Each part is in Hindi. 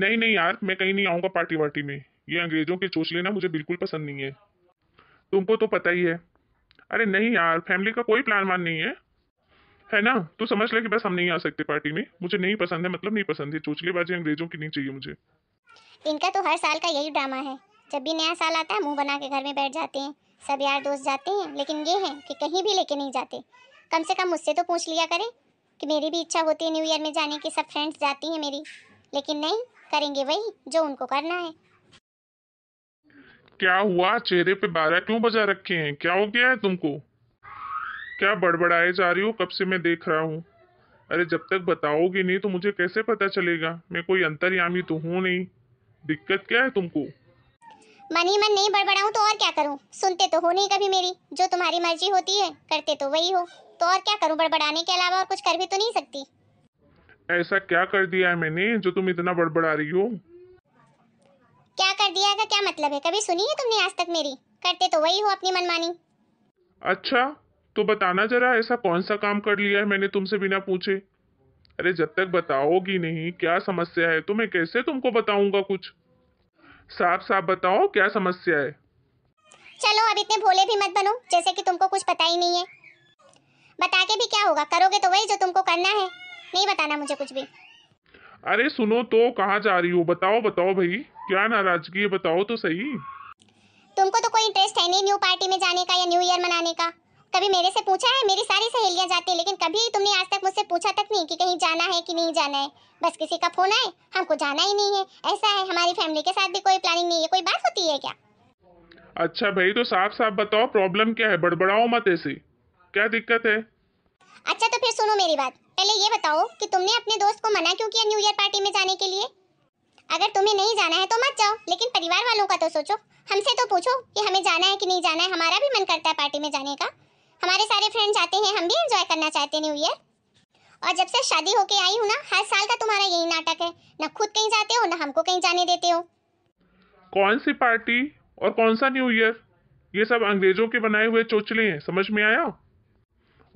नहीं नहीं यार मैं कहीं नहीं आऊंगा पार्टी वार्टी में ये अंग्रेजों के चोचले लेना मुझे बिल्कुल पसंद नहीं है तुमको तो पता ही है अरे नहीं यार फैमिली का कोई प्लान वान नहीं है है ना तो समझ ले कि बस हम नहीं आ सकते पार्टी में मुझे नहीं पसंद है मतलब नहीं पसंद है चोचलेबाजी अंग्रेजों की नहीं चाहिए मुझे इनका तो हर साल का यही ड्रामा है जब भी नया साल आता है मुंह बना के घर में बैठ जाते हैं सब यार दोस्त जाते हैं लेकिन ये है कि कहीं भी लेके नहीं जाते कम से कम मुझसे तो पूछ लिया करें कि मेरी भी इच्छा होती है न्यू ईयर में जाने की सब फ्रेंड्स जाती हैं मेरी लेकिन नहीं करेंगे वही जो उनको करना है क्या हुआ चेहरे पे बारह क्यों बजा रखे हैं क्या हो गया है तुमको क्या बड़बड़ाए जा रही हो कब से मैं देख रहा हूँ अरे जब तक बताओगे नहीं तो मुझे कैसे पता चलेगा मैं कोई अंतर्यामी तो हूँ नहीं दिक्कत क्या है तुमको मन ही मन नहीं बड़बड़ाऊ तो और क्या करूँ सुनते तो हो नहीं कभी मेरी जो तुम्हारी मर्जी होती है करते तो वही हो तो और क्या करूँ बड़बड़ाने के अलावा और कुछ कर भी तो नहीं सकती ऐसा क्या कर दिया है मैंने जो तुम इतना बड़बड़ा रही हो क्या कर दिया का क्या मतलब है कभी सुनी है तुमने आज तक मेरी करते तो वही हो अपनी मनमानी अच्छा तो बताना जरा ऐसा कौन सा काम कर लिया है मैंने तुमसे बिना पूछे अरे जब तक बताओगी नहीं क्या समस्या है तो मैं कैसे तुमको बताऊंगा कुछ साफ साफ बताओ क्या समस्या है चलो अब इतने भोले भी मत बनो जैसे कि तुमको कुछ पता ही नहीं है बता के भी क्या होगा करोगे तो वही जो तुमको करना है नहीं बताना मुझे कुछ भी अरे सुनो तो कहाँ जा रही हो बताओ बताओ भाई क्या नाराजगी है बताओ तो सही तुमको तो कोई इंटरेस्ट है नहीं न्यू पार्टी में जाने का या न्यू ईयर मनाने का कभी मेरे से पूछा है मेरी सारी सहेलियां जाती है लेकिन कभी तुमने आज तक मुझसे पूछा तक नहीं कि कहीं जाना है कि नहीं जाना है बस किसी का फोन आए हमको जाना ही नहीं है ऐसा है हमारी फैमिली के साथ भी कोई प्लानिंग नहीं है कोई बात होती है क्या अच्छा भाई तो साफ साफ बताओ प्रॉब्लम क्या है बड़बड़ाओ मत ऐसे क्या दिक्कत है अच्छा तो फिर सुनो मेरी बात पहले ये बताओ कि तुमने अपने दोस्त को मना क्यों किया न्यू ईयर पार्टी में जाने के लिए अगर तुम्हें नहीं जाना है तो मत जाओ लेकिन परिवार वालों का तो सोचो हमसे तो पूछो कि हमें जाना है कि नहीं जाना है हमारा भी मन करता है पार्टी में जाने का हमारे सारे फ्रेंड जाते हैं हम भी एंजॉय करना चाहते हैं न्यू ईयर और जब से शादी होके आई हूँ ना हर साल का तुम्हारा यही नाटक है ना खुद कहीं जाते हो ना हमको कहीं जाने देते हो कौन सी पार्टी और कौन सा न्यू ईयर ये सब अंग्रेजों के बनाए हुए चोचले हैं समझ में आया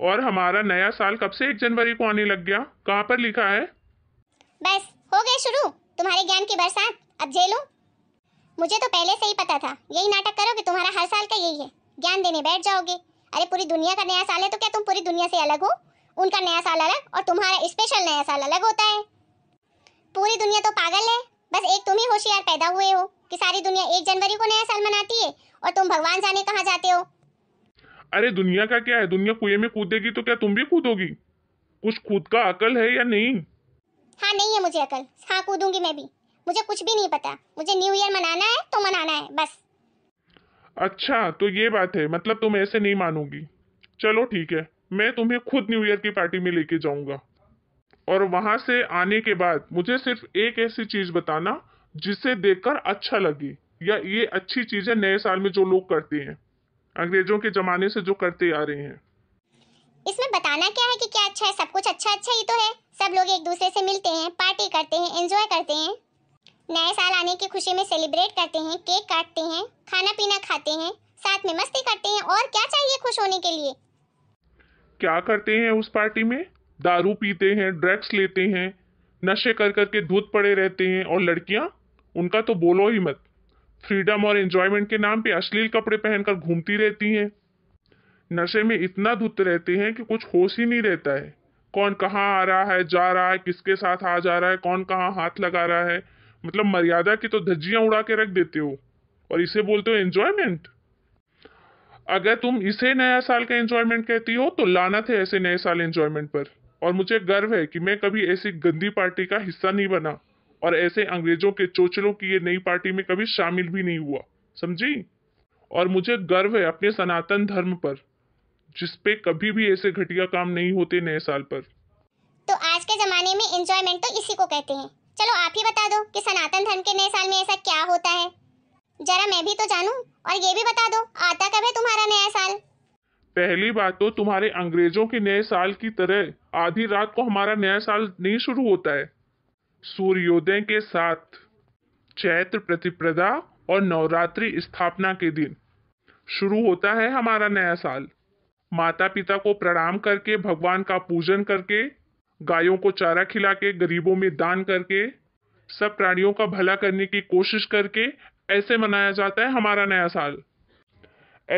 और हमारा नया साल कब से एक जनवरी को आने लग गया कहाँ पर लिखा है बस हो गए शुरू तुम्हारे ज्ञान की बरसात अब झेलो मुझे तो पहले से ही पता था यही नाटक करोगे तुम्हारा हर साल का यही है ज्ञान देने बैठ जाओगे अरे पूरी दुनिया का नया साल है तो क्या तुम पूरी दुनिया से अलग हो उनका नया साल अलग और तुम्हारा स्पेशल नया साल अलग होता है पूरी दुनिया तो पागल है बस एक तुम ही होशियार पैदा हुए हो कि सारी दुनिया एक जनवरी को नया साल मनाती है और तुम भगवान जाने कहाँ जाते हो अरे दुनिया का क्या है दुनिया कुएं में कूदेगी तो क्या तुम भी कूदोगी कुछ खुद का अकल है या नहीं हाँ नहीं है मुझे अकल हाँ कूदूंगी मैं भी मुझे कुछ भी नहीं पता मुझे न्यू ईयर मनाना है तो मनाना है बस अच्छा तो ये बात है मतलब तुम ऐसे नहीं मानोगी चलो ठीक है मैं तुम्हें खुद न्यू ईयर की पार्टी में लेके जाऊंगा और वहां से आने के बाद मुझे सिर्फ एक ऐसी चीज बताना जिसे देखकर अच्छा लगे या ये अच्छी चीज है नए साल में जो लोग करते हैं अंग्रेजों के जमाने से जो करते आ रहे हैं इसमें बताना क्या है कि क्या अच्छा है सब कुछ अच्छा अच्छा ही तो है सब लोग एक दूसरे से मिलते हैं पार्टी करते हैं एंजॉय करते हैं नए साल आने की खुशी में सेलिब्रेट करते हैं केक काटते हैं खाना पीना खाते हैं साथ में मस्ती करते हैं और क्या चाहिए खुश होने के लिए क्या करते हैं उस पार्टी में दारू पीते हैं ड्रग्स लेते हैं नशे कर करके धूत पड़े रहते हैं और लड़कियां उनका तो बोलो ही मत फ्रीडम और एंजॉयमेंट के नाम पे अश्लील कपड़े पहनकर घूमती रहती हैं नशे में इतना धुत रहते हैं कि कुछ होश ही नहीं रहता है कौन कहाँ आ रहा है जा रहा है किसके साथ आ जा रहा है कौन कहाँ हाथ लगा रहा है मतलब मर्यादा की तो धज्जियां उड़ा के रख देते हो और इसे बोलते हो एंजॉयमेंट अगर तुम इसे नया साल का एंजॉयमेंट कहती हो तो लानत है ऐसे नए साल एंजॉयमेंट पर और मुझे गर्व है कि मैं कभी ऐसी गंदी पार्टी का हिस्सा नहीं बना और ऐसे अंग्रेजों के चोचलों की ये नई पार्टी में कभी शामिल भी नहीं हुआ समझी और मुझे गर्व है अपने सनातन धर्म पर जिसपे कभी भी ऐसे घटिया काम नहीं होते नए साल पर तो आज के जमाने में एंजॉयमेंट तो इसी को कहते हैं चलो आप ही बता दो कि सनातन धर्म के नए साल में ऐसा क्या होता है जरा मैं भी तो जानूं और ये भी बता दो आता कब है तुम्हारा नया साल पहली बात तो तुम्हारे अंग्रेजों के नए साल की तरह आधी रात को हमारा नया साल नहीं शुरू होता है सूर्योदय के साथ चैत्र प्रतिप्रदा और नवरात्रि स्थापना के दिन शुरू होता है हमारा नया साल माता पिता को प्रणाम करके भगवान का पूजन करके गायों को चारा खिला के गरीबों में दान करके सब प्राणियों का भला करने की कोशिश करके ऐसे मनाया जाता है हमारा नया साल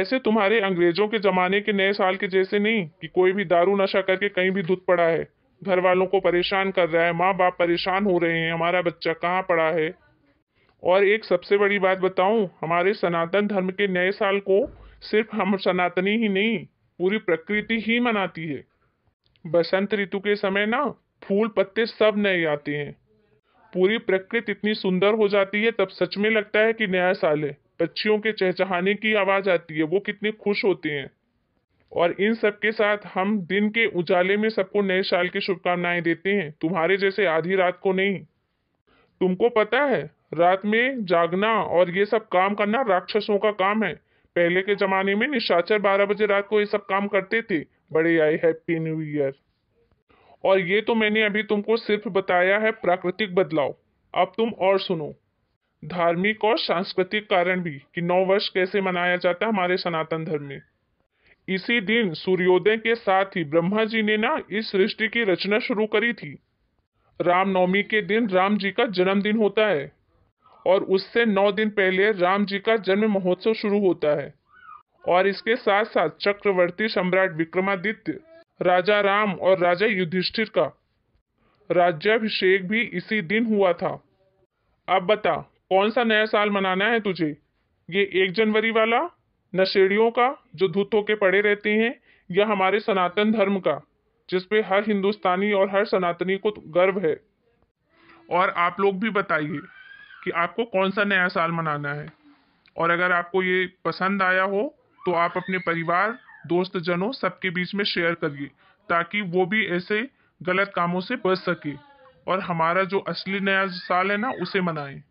ऐसे तुम्हारे अंग्रेजों के जमाने के नए साल के जैसे नहीं कि कोई भी दारू नशा करके कहीं भी धुत पड़ा है घर वालों को परेशान कर रहा है माँ बाप परेशान हो रहे हैं हमारा बच्चा कहाँ पड़ा है और एक सबसे बड़ी बात बताऊं हमारे सनातन धर्म के नए साल को सिर्फ हम सनातनी ही नहीं पूरी प्रकृति ही मनाती है बसंत ऋतु के समय ना फूल पत्ते सब नए आते हैं पूरी प्रकृति इतनी सुंदर हो जाती है तब सच में लगता है कि नया साल है पक्षियों के चहचहाने की आवाज आती है वो कितने खुश होते हैं और इन सब के साथ हम दिन के उजाले में सबको नए साल की शुभकामनाएं देते हैं तुम्हारे जैसे आधी रात को नहीं तुमको पता है रात में जागना और ये सब काम करना राक्षसों का काम है पहले के जमाने में निशाचर बारह बजे रात को ये सब काम करते थे बड़े आई हैप्पी न्यू ईयर और ये तो मैंने अभी तुमको सिर्फ बताया है प्राकृतिक बदलाव अब तुम और सुनो धार्मिक और सांस्कृतिक कारण भी कि नौ वर्ष कैसे मनाया जाता है हमारे सनातन धर्म में इसी दिन सूर्योदय के साथ ही ब्रह्मा जी ने ना इस सृष्टि की रचना शुरू करी थी रामनवमी के दिन राम जी का जन्मदिन होता है और उससे नौ दिन पहले राम जी का जन्म महोत्सव शुरू होता है और इसके साथ साथ चक्रवर्ती सम्राट विक्रमादित्य राजा राम और राजा युधिष्ठिर का राज्याभिषेक भी इसी दिन हुआ था अब बता कौन सा नया साल मनाना है तुझे ये एक जनवरी वाला नशेड़ियों का जो धूतों के पड़े रहते हैं या हमारे सनातन धर्म का जिसपे हर हिंदुस्तानी और हर सनातनी को गर्व है और आप लोग भी बताइए कि आपको कौन सा नया साल मनाना है और अगर आपको ये पसंद आया हो तो आप अपने परिवार दोस्त जनों सबके बीच में शेयर करिए ताकि वो भी ऐसे गलत कामों से बच सके और हमारा जो असली नया साल है ना उसे मनाएं